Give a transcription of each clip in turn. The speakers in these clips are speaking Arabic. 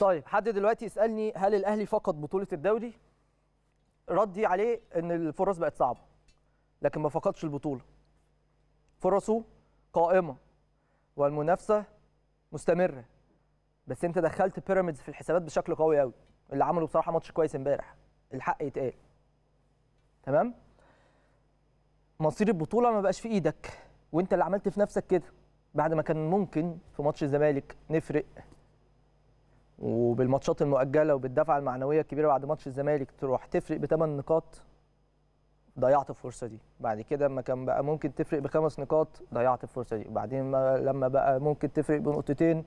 طيب حد دلوقتي يسالني هل الاهلي فقد بطوله الدوري؟ ردي عليه ان الفرص بقت صعبه لكن ما فقدش البطوله. فرصه قائمه والمنافسه مستمره بس انت دخلت بيراميدز في الحسابات بشكل قوي قوي اللي عمله بصراحه ماتش كويس امبارح الحق يتقال تمام مصير البطوله ما بقاش في ايدك وانت اللي عملت في نفسك كده بعد ما كان ممكن في ماتش الزمالك نفرق وبالماتشات المؤجله وبالدفعه المعنويه الكبيره بعد ماتش الزمالك تروح تفرق بثمان نقاط ضيعت الفرصه دي بعد كده اما كان بقى ممكن تفرق بخمس نقاط ضيعت الفرصه دي وبعدين لما بقى ممكن تفرق بنقطتين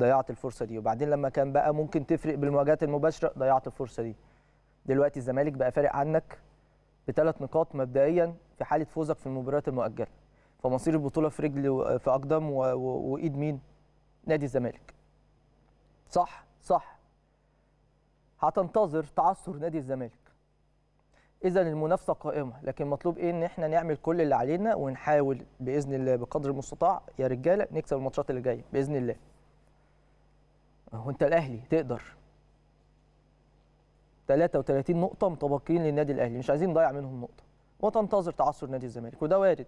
ضيعت الفرصه دي وبعدين لما كان بقى ممكن تفرق بالمواجهات المباشره ضيعت الفرصه دي دلوقتي الزمالك بقى فارق عنك بثلاث نقاط مبدئيا في حاله فوزك في المباريات المؤجله فمصير البطوله في رجل في اقدام وايد مين نادي الزمالك صح صح هتنتظر تعثر نادي الزمالك اذا المنافسه قائمه لكن مطلوب ايه ان احنا نعمل كل اللي علينا ونحاول باذن الله بقدر المستطاع يا رجاله نكسب الماتشات اللي جايه باذن الله هو انت الاهلي تقدر 33 نقطة متبقيين للنادي الأهلي مش عايزين نضيع منهم نقطة وتنتظر تعثر نادي الزمالك وده وارد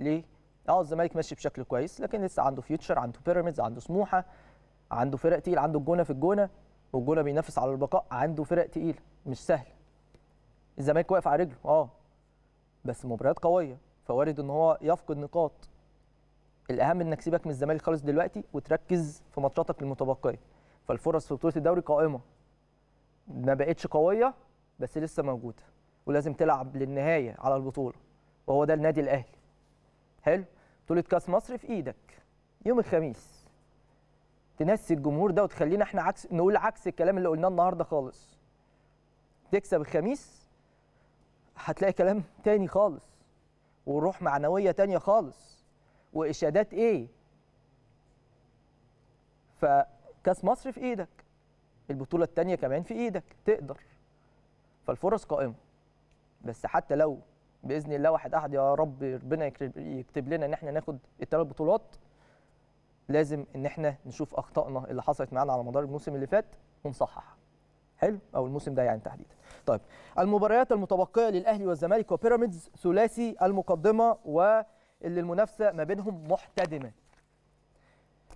ليه؟ اه الزمالك ماشي بشكل كويس لكن لسه عنده فيوتشر عنده بيراميدز عنده سموحة عنده فرق تقيل عنده الجونه في الجونه والجونه بينافس على البقاء عنده فرق تقيل مش سهل الزمالك واقف على رجله اه بس مباريات قويه فوارد ان هو يفقد نقاط الاهم انك سيبك من الزمالك خالص دلوقتي وتركز في ماتشاتك المتبقيه فالفرص في بطوله الدوري قائمه ما بقتش قويه بس لسه موجوده ولازم تلعب للنهايه على البطوله وهو ده النادي الاهلي حلو بطوله كاس مصر في ايدك يوم الخميس تنسي الجمهور ده وتخلينا احنا عكس نقول عكس الكلام اللي قلناه النهارده خالص تكسب الخميس هتلاقي كلام تاني خالص وروح معنويه تانيه خالص واشادات ايه فكاس مصر في ايدك البطوله التانيه كمان في ايدك تقدر فالفرص قائمه بس حتى لو باذن الله واحد احد يا رب ربنا يكتب لنا ان احنا ناخد الثلاث بطولات لازم ان احنا نشوف اخطائنا اللي حصلت معانا على مدار الموسم اللي فات ونصححها حلو او الموسم ده يعني تحديدا طيب المباريات المتبقيه للاهلي والزمالك وبيراميدز ثلاثي المقدمه واللي المنافسه ما بينهم محتدمه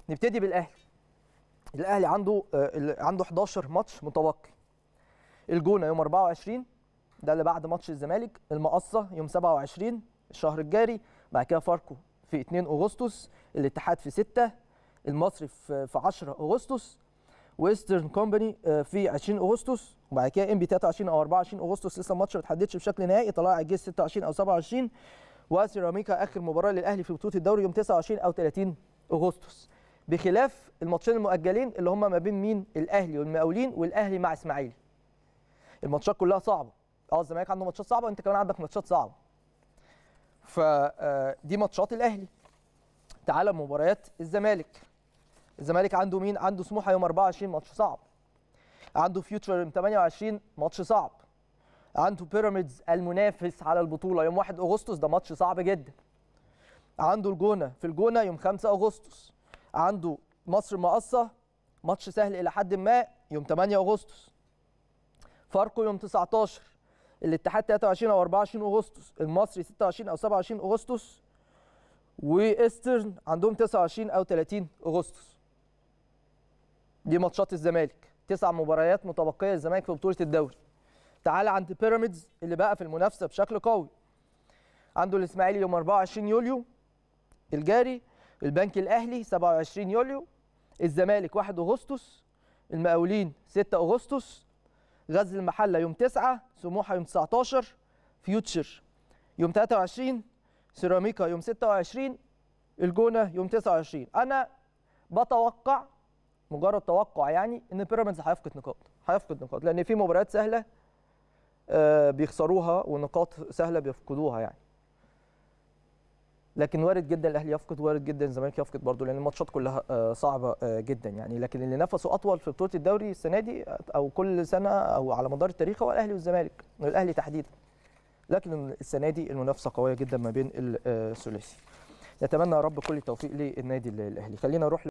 نبتدي بالاهلي الاهلي عنده آه، عنده 11 ماتش متبقي الجونه يوم 24 ده اللي بعد ماتش الزمالك المقصه يوم 27 الشهر الجاري بعد كده فاركو في 2 اغسطس الاتحاد في 6 المصري في 10 اغسطس ويسترن كومباني آه، في 20 اغسطس وبعد كده ام بي 23 او 24 اغسطس لسه الماتش ما اتحددش بشكل نهائي طلائع الجيش 26 او 27 وسيراميكا اخر مباراه للاهلي في بطوله الدوري يوم 29 او 30 اغسطس بخلاف الماتشين المؤجلين اللي هم ما بين مين الاهلي والمقاولين والاهلي مع اسماعيلي الماتشات كلها صعبه اه الزمالك عنده ماتشات صعبه وانت كمان عندك ماتشات صعبه فدي آه، ماتشات الاهلي تعالى مباريات الزمالك الزمالك عنده مين عنده سموحه يوم 24 ماتش صعب عنده فيوتشر يوم 28 ماتش صعب عنده بيراميدز المنافس على البطوله يوم 1 اغسطس ده ماتش صعب جدا عنده الجونه في الجونه يوم 5 اغسطس عنده مصر مقصه ماتش سهل الى حد ما يوم 8 اغسطس فاركو يوم 19 الاتحاد 23 او 24 اغسطس المصري 26 او 27 اغسطس وايسترن عندهم 29 او 30 اغسطس دي ماتشات الزمالك تسع مباريات متبقيه للزمالك في بطوله الدوري تعال عند بيراميدز اللي بقى في المنافسه بشكل قوي عنده الاسماعيلي يوم 24 يوليو الجاري البنك الاهلي 27 يوليو الزمالك 1 اغسطس المقاولين 6 اغسطس غزل المحله يوم 9 سموحه يوم 19 فيوتشر يوم 23 سيراميكا يوم 26 الجونه يوم 29 انا بتوقع مجرد توقع يعني ان بيراميدز هيفقد نقاط هيفقد نقاط لان في مباريات سهله آه، بيخسروها ونقاط سهله بيفقدوها يعني لكن وارد جدا الاهلي يفقد وارد جدا الزمالك يفقد برضه لان الماتشات كلها آه، صعبه آه، جدا يعني لكن اللي نفسه اطول في بطوله الدوري السنه دي او كل سنه او على مدار التاريخ هو الاهلي والزمالك الاهلي تحديدا لكن السنه دي المنافسه قويه جدا ما بين آه، الثلاثي نتمنى يا رب كل التوفيق للنادي الاهلي خلينا نروح